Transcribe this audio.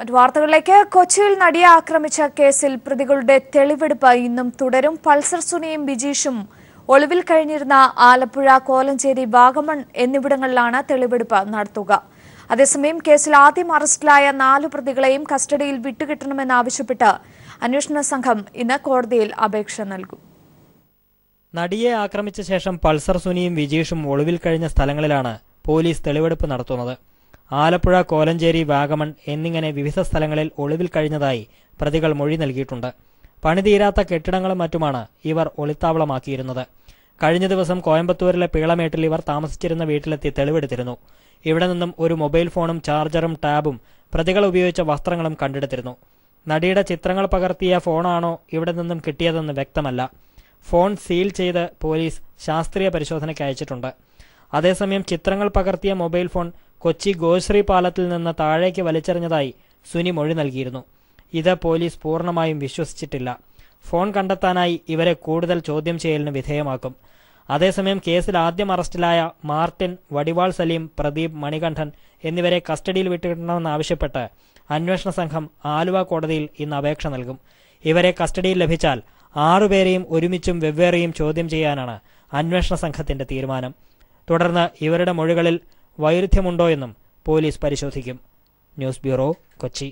മറ്റു വാർത്തകളിലേക്ക് കൊച്ചിയിൽ നടിയെ ആക്രമിച്ച കേസിൽ പ്രതികളുടെ തെളിവെടുപ്പ് ഇന്നും തുടരും പൾസർ സുനിയും ബിജീഷും ഒളിവിൽ കഴിഞ്ഞിരുന്ന ആലപ്പുഴ കോലഞ്ചേരി വാഗമൺ എന്നിവിടങ്ങളിലാണ് തെളിവെടുപ്പ് നടത്തുക അതേസമയം കേസിൽ ആദ്യം അറസ്റ്റിലായ നാല് പ്രതികളെയും കസ്റ്റഡിയിൽ വിട്ടുകിട്ടണമെന്നാവശ്യപ്പെട്ട് അന്വേഷണ സംഘം ഇന്ന് കോടതിയിൽ അപേക്ഷ നൽകും നടിയെ ആക്രമിച്ച ശേഷം പൾസർ സുനിയും വിജീഷും ഒളിവിൽ കഴിഞ്ഞ സ്ഥലങ്ങളിലാണ് പോലീസ് തെളിവെടുപ്പ് നടത്തുന്നത് ആലപ്പുഴ കോലഞ്ചേരി വാഗമൺ എന്നിങ്ങനെ വിവിധ സ്ഥലങ്ങളിൽ ഒളിവിൽ കഴിഞ്ഞതായി പ്രതികൾ മൊഴി നൽകിയിട്ടുണ്ട് പണിതീരാത്ത കെട്ടിടങ്ങളും മറ്റുമാണ് ഇവർ ഒളിത്താവളമാക്കിയിരുന്നത് കഴിഞ്ഞ ദിവസം കോയമ്പത്തൂരിലെ പീളമേട്ടിൽ ഇവർ താമസിച്ചിരുന്ന വീട്ടിലെത്തി തെളിവെടുത്തിരുന്നു ഇവിടെ നിന്നും ഒരു മൊബൈൽ ഫോണും ചാർജറും ടാബും പ്രതികൾ ഉപയോഗിച്ച വസ്ത്രങ്ങളും കണ്ടെടുത്തിരുന്നു നടിയുടെ ചിത്രങ്ങൾ പകർത്തിയ ഫോണാണോ ഇവിടെ നിന്നും കിട്ടിയതെന്ന് വ്യക്തമല്ല ഫോൺ സീൽ ചെയ്ത് പോലീസ് ശാസ്ത്രീയ പരിശോധനയ്ക്ക് അയച്ചിട്ടുണ്ട് അതേസമയം ചിത്രങ്ങൾ പകർത്തിയ മൊബൈൽ ഫോൺ കൊച്ചി ഗോശ്രീ പാലത്തിൽ നിന്ന് താഴേക്ക് വലിച്ചെറിഞ്ഞതായി സുനി മൊഴി നൽകിയിരുന്നു ഇത് പോലീസ് പൂർണ്ണമായും വിശ്വസിച്ചിട്ടില്ല ഫോൺ കണ്ടെത്താനായി ഇവരെ കൂടുതൽ ചോദ്യം ചെയ്യലിന് വിധേയമാക്കും അതേസമയം കേസിൽ ആദ്യം അറസ്റ്റിലായ മാർട്ടിൻ വടിവാൾ സലീം പ്രദീപ് മണികണ്ഠൻ എന്നിവരെ കസ്റ്റഡിയിൽ വിട്ടിടണമെന്നാവശ്യപ്പെട്ട് അന്വേഷണ സംഘം ആലുവ കോടതിയിൽ ഇന്ന് അപേക്ഷ നൽകും ഇവരെ കസ്റ്റഡിയിൽ ലഭിച്ചാൽ ആറുപേരെയും ഒരുമിച്ചും വെവ്വേറെയും ചോദ്യം ചെയ്യാനാണ് അന്വേഷണ സംഘത്തിന്റെ തീരുമാനം തുടർന്ന് ഇവരുടെ മൊഴികളിൽ വൈരുദ്ധ്യമുണ്ടോയെന്നും എന്നും പോലീസ് പരിശോധിക്കും ന്യൂസ് ബ്യൂറോ കൊച്ചി